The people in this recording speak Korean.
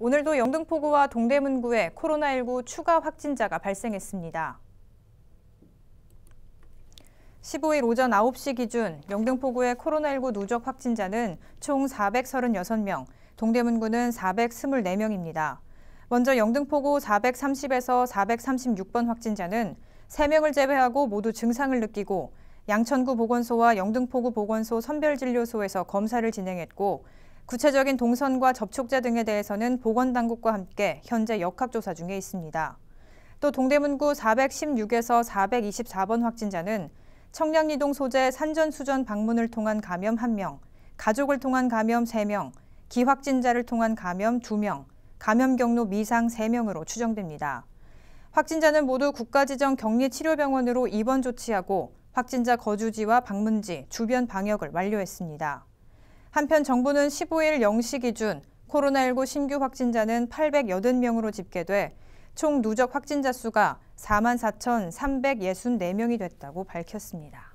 오늘도 영등포구와 동대문구에 코로나19 추가 확진자가 발생했습니다. 15일 오전 9시 기준 영등포구의 코로나19 누적 확진자는 총 436명, 동대문구는 424명입니다. 먼저 영등포구 430에서 436번 확진자는 3명을 제외하고 모두 증상을 느끼고 양천구 보건소와 영등포구 보건소 선별진료소에서 검사를 진행했고 구체적인 동선과 접촉자 등에 대해서는 보건당국과 함께 현재 역학조사 중에 있습니다. 또 동대문구 416에서 424번 확진자는 청량리동 소재 산전수전 방문을 통한 감염 1명, 가족을 통한 감염 3명, 기확진자를 통한 감염 2명, 감염 경로 미상 3명으로 추정됩니다. 확진자는 모두 국가지정 격리치료병원으로 입원 조치하고 확진자 거주지와 방문지, 주변 방역을 완료했습니다. 한편 정부는 15일 0시 기준 코로나19 신규 확진자는 880명으로 집계돼 총 누적 확진자 수가 44,364명이 됐다고 밝혔습니다.